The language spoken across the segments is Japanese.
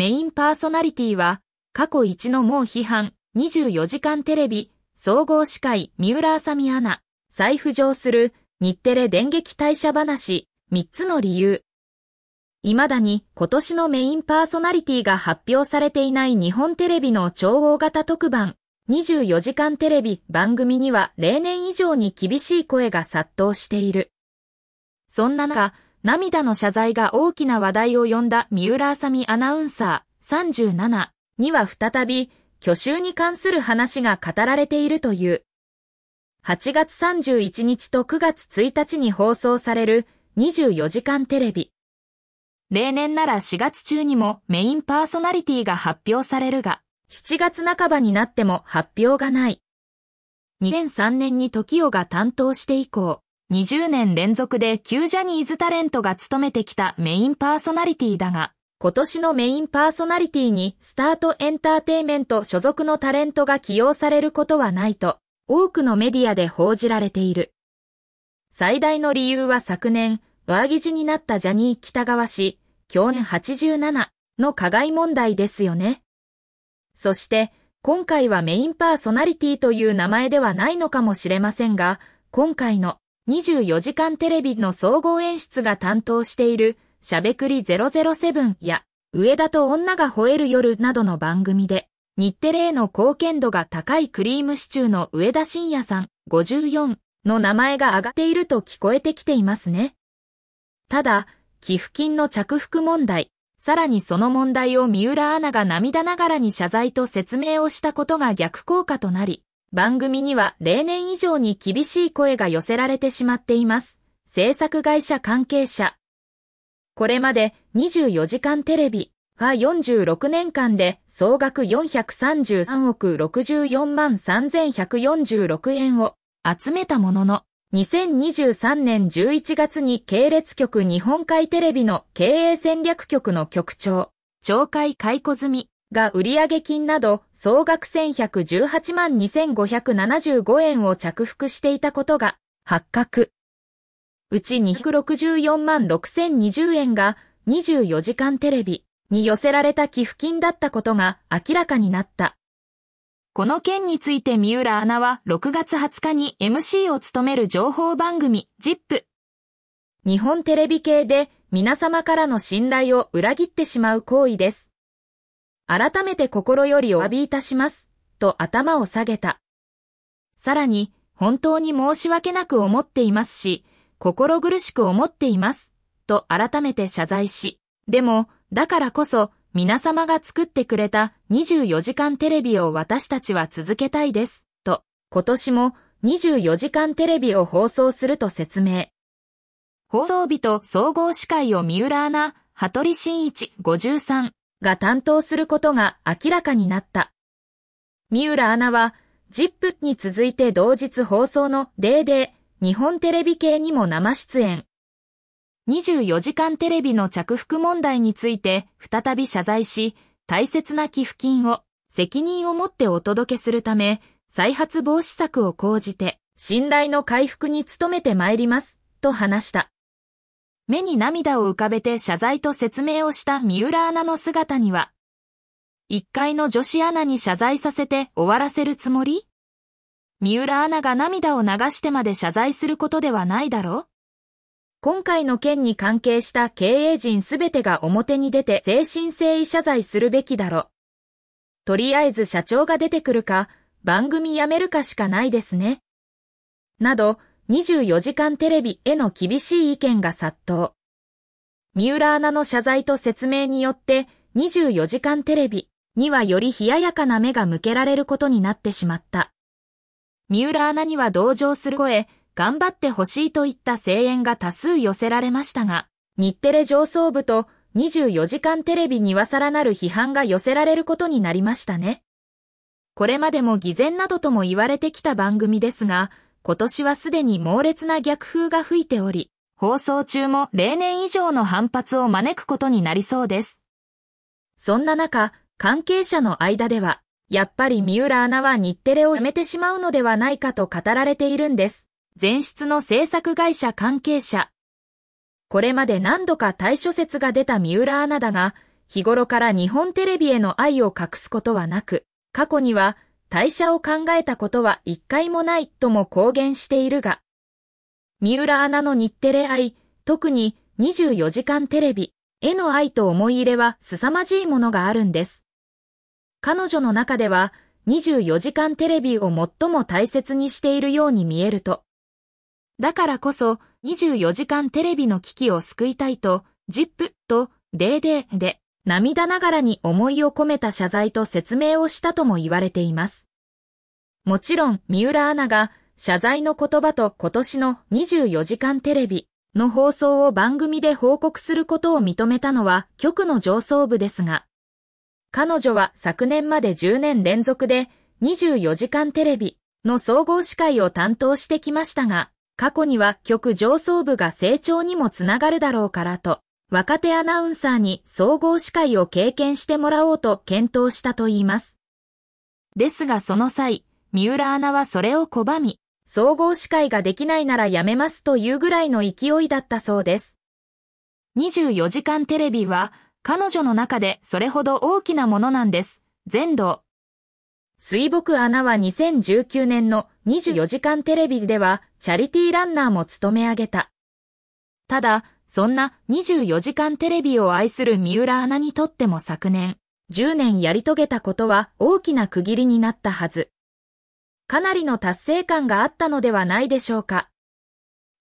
メインパーソナリティは、過去一のもう批判、24時間テレビ、総合司会、三浦あさみアナ、再浮上する、日テレ電撃退社話、3つの理由。未だに今年のメインパーソナリティが発表されていない日本テレビの超大型特番、24時間テレビ番組には例年以上に厳しい声が殺到している。そんな中、涙の謝罪が大きな話題を呼んだ三浦あさみアナウンサー37には再び、去就に関する話が語られているという。8月31日と9月1日に放送される24時間テレビ。例年なら4月中にもメインパーソナリティが発表されるが、7月半ばになっても発表がない。2003年に時代が担当して以降、20年連続で旧ジャニーズタレントが務めてきたメインパーソナリティだが、今年のメインパーソナリティにスタートエンターテイメント所属のタレントが起用されることはないと、多くのメディアで報じられている。最大の理由は昨年、ー着地になったジャニー北川氏、去年87の加害問題ですよね。そして、今回はメインパーソナリティという名前ではないのかもしれませんが、今回の24時間テレビの総合演出が担当している、しゃべくり007や、上田と女が吠える夜などの番組で、日テレへの貢献度が高いクリームシチューの上田晋也さん54の名前が上がっていると聞こえてきていますね。ただ、寄付金の着服問題、さらにその問題を三浦アナが涙ながらに謝罪と説明をしたことが逆効果となり、番組には例年以上に厳しい声が寄せられてしまっています。制作会社関係者。これまで24時間テレビは46年間で総額433億64万3146円を集めたものの、2023年11月に系列局日本海テレビの経営戦略局の局長、懲戒解雇済み。が売上金など総額1118万2575円を着服していたことが発覚。うち264万6020円が24時間テレビに寄せられた寄付金だったことが明らかになった。この件について三浦アナは6月20日に MC を務める情報番組 ZIP。日本テレビ系で皆様からの信頼を裏切ってしまう行為です。改めて心よりお詫びいたします、と頭を下げた。さらに、本当に申し訳なく思っていますし、心苦しく思っています、と改めて謝罪し、でも、だからこそ、皆様が作ってくれた24時間テレビを私たちは続けたいです、と、今年も24時間テレビを放送すると説明。放送日と総合司会を三浦アナ、羽鳥慎一53が担当することが明らかになった。三浦アナは、ジップに続いて同日放送のデーデー日本テレビ系にも生出演。24時間テレビの着服問題について再び謝罪し、大切な寄付金を責任を持ってお届けするため、再発防止策を講じて、信頼の回復に努めてまいります、と話した。目に涙を浮かべて謝罪と説明をした三浦アナの姿には、一階の女子アナに謝罪させて終わらせるつもり三浦アナが涙を流してまで謝罪することではないだろう今回の件に関係した経営陣すべてが表に出て精神誠意謝罪するべきだろ。う。とりあえず社長が出てくるか、番組やめるかしかないですね。など、24時間テレビへの厳しい意見が殺到。三浦アナの謝罪と説明によって24時間テレビにはより冷ややかな目が向けられることになってしまった。三浦アナには同情する声、頑張ってほしいといった声援が多数寄せられましたが、日テレ上層部と24時間テレビにはさらなる批判が寄せられることになりましたね。これまでも偽善などとも言われてきた番組ですが、今年はすでに猛烈な逆風が吹いており、放送中も例年以上の反発を招くことになりそうです。そんな中、関係者の間では、やっぱり三浦アナは日テレを辞めてしまうのではないかと語られているんです。前室の制作会社関係者。これまで何度か対処説が出た三浦アナだが、日頃から日本テレビへの愛を隠すことはなく、過去には退社を考えたことは一回もないとも公言しているが、三浦アナの日テレ愛、特に24時間テレビへの愛と思い入れは凄まじいものがあるんです。彼女の中では24時間テレビを最も大切にしているように見えると。だからこそ24時間テレビの危機を救いたいと、ジップとデーデーで涙ながらに思いを込めた謝罪と説明をしたとも言われています。もちろん、三浦アナが謝罪の言葉と今年の24時間テレビの放送を番組で報告することを認めたのは局の上層部ですが、彼女は昨年まで10年連続で24時間テレビの総合司会を担当してきましたが、過去には局上層部が成長にもつながるだろうからと、若手アナウンサーに総合司会を経験してもらおうと検討したといいます。ですがその際、三浦アナはそれを拒み、総合司会ができないならやめますというぐらいの勢いだったそうです。24時間テレビは、彼女の中でそれほど大きなものなんです。全道。水木アナは2019年の24時間テレビではチャリティーランナーも務め上げた。ただ、そんな24時間テレビを愛する三浦アナにとっても昨年、10年やり遂げたことは大きな区切りになったはず。かなりの達成感があったのではないでしょうか。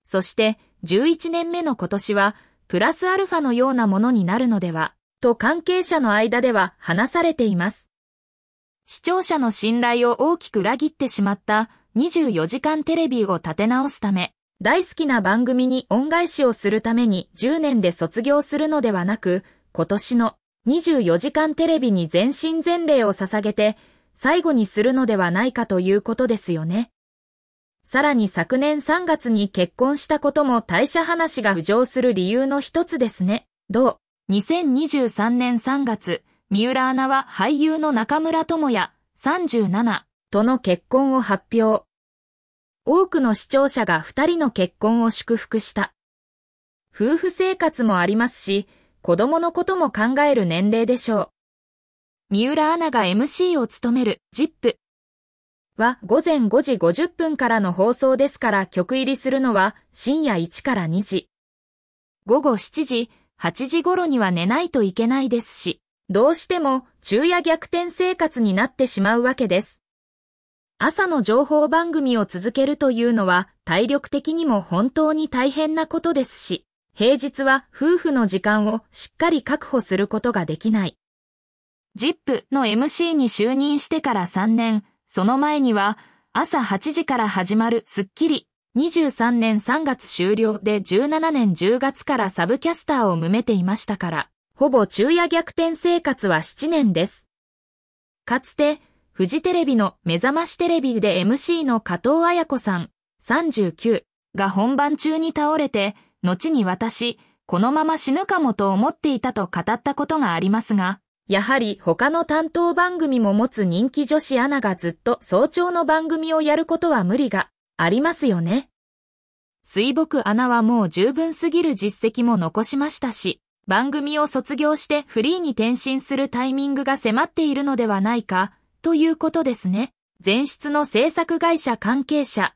そして11年目の今年はプラスアルファのようなものになるのでは、と関係者の間では話されています。視聴者の信頼を大きく裏切ってしまった24時間テレビを立て直すため、大好きな番組に恩返しをするために10年で卒業するのではなく、今年の24時間テレビに全身全霊を捧げて、最後にするのではないかということですよね。さらに昨年3月に結婚したことも退社話が浮上する理由の一つですね。同、2023年3月、三浦アナは俳優の中村智也37との結婚を発表。多くの視聴者が二人の結婚を祝福した。夫婦生活もありますし、子供のことも考える年齢でしょう。三浦アナが MC を務める ZIP は午前5時50分からの放送ですから曲入りするのは深夜1から2時。午後7時、8時頃には寝ないといけないですし、どうしても昼夜逆転生活になってしまうわけです。朝の情報番組を続けるというのは体力的にも本当に大変なことですし、平日は夫婦の時間をしっかり確保することができない。ZIP の MC に就任してから3年、その前には朝8時から始まるスッキリ23年3月終了で17年10月からサブキャスターを埋めていましたから、ほぼ昼夜逆転生活は7年です。かつてフジテレビの目覚ましテレビで MC の加藤彩子さん、39が本番中に倒れて、後に私、このまま死ぬかもと思っていたと語ったことがありますが、やはり他の担当番組も持つ人気女子アナがずっと早朝の番組をやることは無理がありますよね。水木アナはもう十分すぎる実績も残しましたし、番組を卒業してフリーに転身するタイミングが迫っているのではないかということですね。前出の制作会社関係者、